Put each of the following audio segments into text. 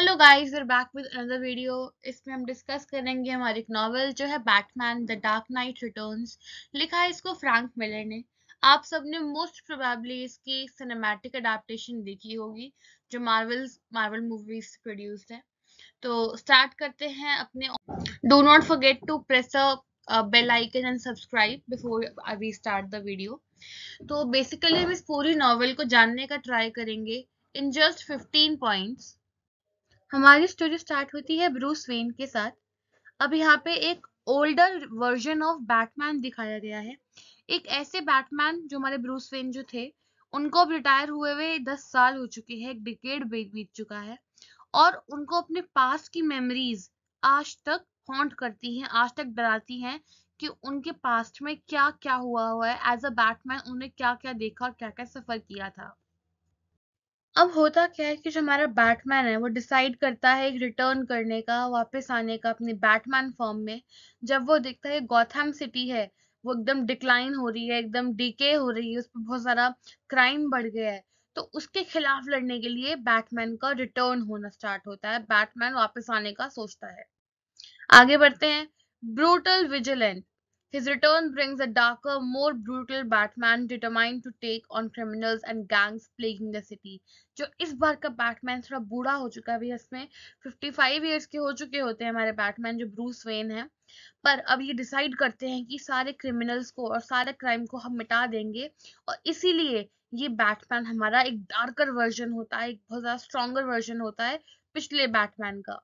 Hello guys we back with another video इसमें हम discuss करेंगे हमारी एक नॉवल जो है Batman the dark knight returns लिखा है इसको फ्रैंक मिलर ने आप सबने मोस्ट प्रोबेबली इसकी सिनेमैटिक अडाप्टेशन देखी होगी जो मार्वल मार्वल मूवीज प्रोड्यूस है तो स्टार्ट करते हैं अपने do not forget to press a bell icon and subscribe before we start the video तो बेसिकली हम इस पूरी नॉवल को जानने का ट्राई करेंगे इन जस्ट फिफ्टीन पॉइंट्स हमारी स्टोरी स्टार्ट होती है ब्रूस वेन के साथ अब यहाँ पे एक ओल्डर वर्जन ऑफ बैटमैन दिखाया गया है एक ऐसे बैटमैन जो हमारे ब्रूस वेन जो थे उनको अब रिटायर हुए हुए दस साल हो चुके हैं एक डिकेड बीत चुका है और उनको अपने पास की मेमोरीज आज तक हॉन्ट करती हैं आज तक डराती हैं कि उनके पास्ट में क्या क्या हुआ हुआ है एज अ बैटमैन उन्हें क्या क्या देखा और क्या क्या सफर किया था अब होता क्या है कि जो हमारा बैटमैन है वो डिसाइड करता है रिटर्न करने का वापस आने का अपने बैटमैन फॉर्म में जब वो देखता है गौथम सिटी है वो एकदम डिक्लाइन हो रही है एकदम डीके हो रही है उस पर बहुत सारा क्राइम बढ़ गया है तो उसके खिलाफ लड़ने के लिए बैटमैन का रिटर्न होना स्टार्ट होता है बैटमैन वापस आने का सोचता है आगे बढ़ते हैं brutal vigilante His return brings a darker, more brutal Batman determined to take on criminals and gangs plaguing the city. जो इस बार का बैटमैन थोड़ा बूढ़ा हो चुका है अभी इसमें 55 इयर्स के हो चुके होते हैं हमारे बैटमैन जो ब्रूस वेन है पर अब ये डिसाइड करते हैं कि सारे क्रिमिनल्स को और सारे क्राइम को हम मिटा देंगे और इसीलिए ये बैटमैन हमारा एक डार्कर वर्जन होता है एक बहुत ज़्यादा स्ट्रॉन्गर वर्जन होता है पिछले बैटमैन का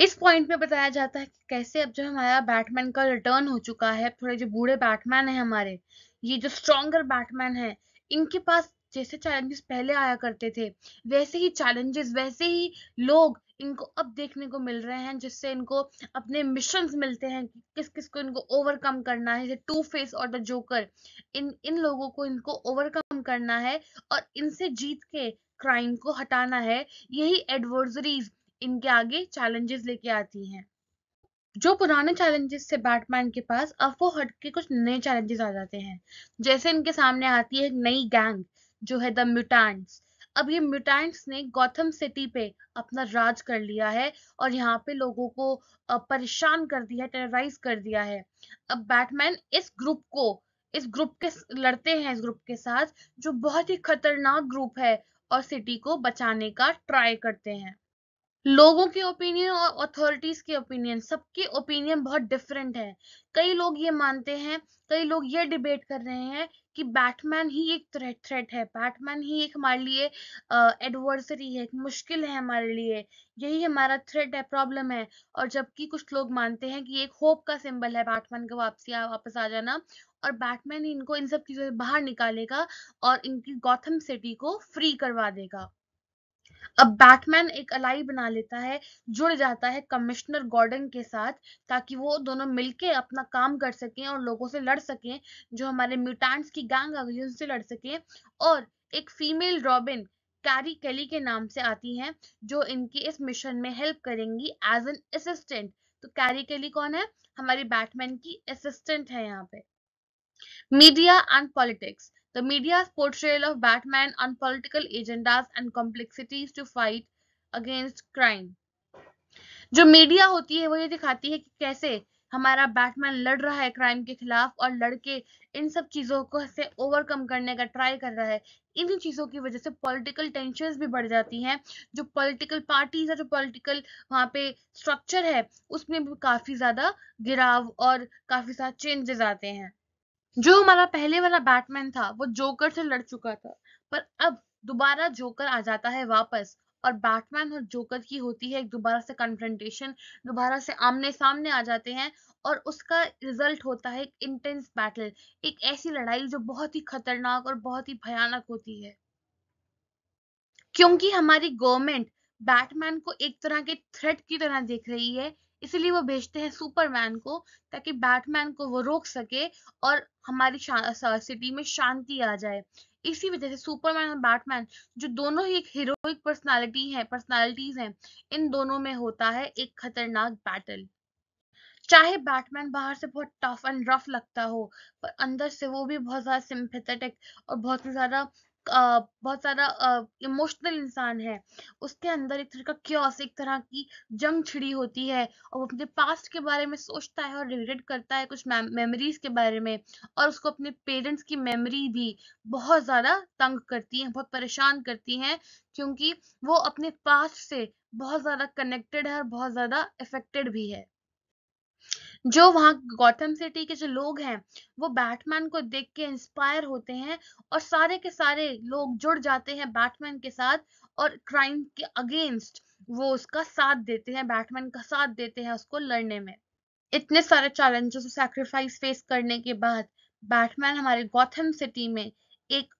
इस पॉइंट में बताया जाता है कि कैसे अब जो हमारा बैटमैन का रिटर्न हो चुका है थोड़े जो बूढ़े बैटमैन है हमारे ये जो स्ट्रॉन्गर बैटमैन है इनके पास जैसे चैलेंजेस पहले आया करते थे वैसे ही चैलेंजेस वैसे ही लोग इनको अब देखने को मिल रहे हैं जिससे इनको अपने मिशन मिलते हैं कि किस किस को इनको ओवरकम करना है जैसे टू फेस और द जोकर इन इन लोगों को इनको ओवरकम करना है और इनसे जीत के क्राइम को हटाना है यही एडवर्जरीज इनके आगे चैलेंजेस लेके आती हैं जो पुराने चैलेंजेस से बैटमैन के पास अब वो हट के कुछ नए चैलेंजेस आ जाते हैं जैसे इनके सामने आती है एक नई गैंग जो है द म्यूटेंट्स अब ये म्यूटेंट्स ने गौतम सिटी पे अपना राज कर लिया है और यहाँ पे लोगों को परेशान कर दिया है टेरराइज कर दिया है अब बैटमैन इस ग्रुप को इस ग्रुप के लड़ते हैं इस ग्रुप के साथ जो बहुत ही खतरनाक ग्रुप है और सिटी को बचाने का ट्राई करते हैं लोगों के ओपिनियन और अथॉरिटीज के ओपिनियन सबके ओपिनियन बहुत डिफरेंट है कई लोग ये मानते हैं कई लोग ये डिबेट कर रहे हैं कि बैटमैन ही एक थ्रेट थ्रेट है बैटमैन ही एक हमारे लिए एडवर्सरी है एक मुश्किल है हमारे लिए यही हमारा थ्रेट है प्रॉब्लम है और जबकि कुछ लोग मानते हैं कि एक होप का सिंबल है बैटमैन का वापसी वापस आ जाना और बैटमैन इनको इन सब चीज़ों से बाहर निकालेगा और इनकी गौथम सिटी को फ्री करवा देगा अब बैटमैन एक अलाई बना लेता है जुड़ जाता है कमिश्नर गॉर्डन के साथ ताकि वो दोनों मिलके अपना काम कर सकें और लोगों से लड़ सकें जो हमारे म्यूटेंट्स की गैंग आ गई उनसे लड़ सकें और एक फीमेल रॉबिन कैरी केली के नाम से आती हैं जो इनकी इस मिशन में हेल्प करेंगी एज एन असिस्टेंट तो कैरी केली कौन है हमारी बैटमैन की असिस्टेंट है यहाँ पे media and politics The media's portrayal of Batman on political agendas and complexities to fight against crime. जो मीडिया होती है वो ये दिखाती है कि कैसे हमारा बैटमैन लड़ रहा है क्राइम के खिलाफ और लड़के इन सब चीज़ों को से ओवरकम करने का ट्राई कर रहा है इन चीज़ों की वजह से पॉलिटिकल टेंशन भी बढ़ जाती हैं जो पॉलिटिकल पार्टीज है जो पॉलिटिकल वहाँ पे स्ट्रक्चर है उसमें भी काफ़ी ज़्यादा गिराव और काफ़ी सारे चेंजेस आते हैं जो हमारा पहले वाला बैटमैन था वो जोकर से लड़ चुका था पर अब दोबारा जोकर आ जाता है वापस और बैटमैन और जोकर की होती है दोबारा से कन्फ्रंटेशन दोबारा से आमने सामने आ जाते हैं और उसका रिजल्ट होता है एक इंटेंस बैटल एक ऐसी लड़ाई जो बहुत ही खतरनाक और बहुत ही भयानक होती है क्योंकि हमारी गवर्नमेंट बैटमैन को एक तरह के थ्रेट की तरह देख रही है इसीलिए वो भेजते हैं सुपरमैन को ताकि बैटमैन को वो रोक सके और हमारी सिटी में शांति आ जाए इसी वजह से सुपरमैन और बैटमैन जो दोनों ही एक हीरोइक पर्सनालिटी है पर्सनालिटीज हैं इन दोनों में होता है एक खतरनाक बैटल चाहे बैटमैन बाहर से बहुत टफ एंड रफ लगता हो पर अंदर से वो भी बहुत ज्यादा सिंथेटिक और बहुत ही ज्यादा बहुत सारा इमोशनल इंसान है उसके अंदर एक तरह का क्योस एक तरह की जंग छिड़ी होती है और वो अपने पास्ट के बारे में सोचता है और रिग्रेट करता है कुछ मेमोरीज के बारे में और उसको अपने पेरेंट्स की मेमोरी भी बहुत ज़्यादा तंग करती है बहुत परेशान करती हैं क्योंकि वो अपने पास्ट से बहुत ज़्यादा कनेक्टेड है और बहुत ज़्यादा इफेक्टेड भी है जो वहां गौतम सिटी के जो लोग हैं वो बैटमैन को देख के इंस्पायर होते हैं और सारे के सारे लोग जुड़ जाते हैं बैटमैन के साथ और क्राइम के अगेंस्ट वो उसका साथ देते हैं बैटमैन का साथ देते हैं उसको लड़ने में इतने सारे चैलेंजेस सैक्रिफाइस फेस करने के बाद बैटमैन हमारे गौथम सिटी में एक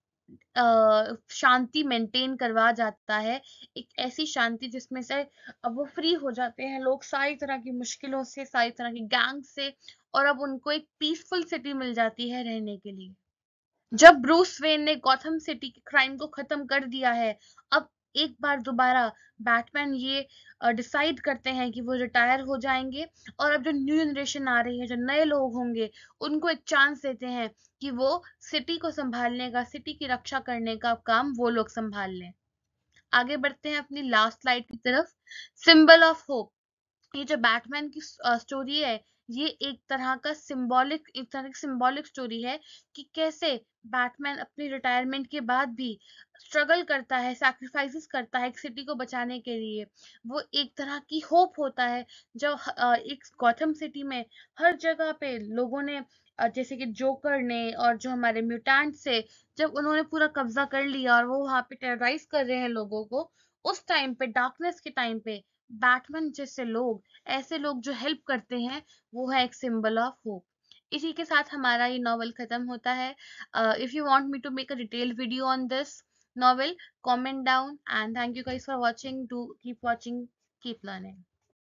शांति मेंटेन करवा जाता है एक ऐसी शांति जिसमें से अब वो फ्री हो जाते हैं लोग सारी तरह की मुश्किलों से सारी तरह की गैंग से और अब उनको एक पीसफुल सिटी मिल जाती है रहने के लिए जब ब्रूस वेन ने गौथम सिटी के क्राइम को खत्म कर दिया है अब एक बार दोबारा बैटमैन ये डिसाइड करते हैं कि वो रिटायर हो जाएंगे और अब जो न्यू जनरेशन आ रही है जो नए लोग होंगे उनको एक चांस देते हैं कि वो सिटी को संभालने का सिटी की रक्षा करने का काम वो लोग संभाल लें आगे बढ़ते हैं अपनी लास्ट स्लाइड की तरफ सिंबल ऑफ होप ये जो बैटमैन की स्टोरी है ये एक तरह का सिंबॉलिक एक तरह की सिंबॉलिक स्टोरी है कि कैसे बैटमैन अपनी रिटायरमेंट के बाद भी स्ट्रगल करता है सैक्रिफाइसेस करता है एक सिटी को बचाने के लिए वो एक तरह की होप होता है जब एक गौतम सिटी में हर जगह पे लोगों ने जैसे कि जोकर ने और जो हमारे म्यूटेंट से जब उन्होंने पूरा कब्जा कर लिया और वो वहाँ पे टेरराइज कर रहे हैं लोगों को उस टाइम पे डार्कनेस के टाइम पे बैटमैन जैसे लोग ऐसे लोग जो हेल्प करते हैं वो है एक सिंबल ऑफ होप इसी के साथ हमारा ये नॉवल खत्म होता है if you want me to make a detail video on this novel comment down and thank you guys for watching to keep watching keep learning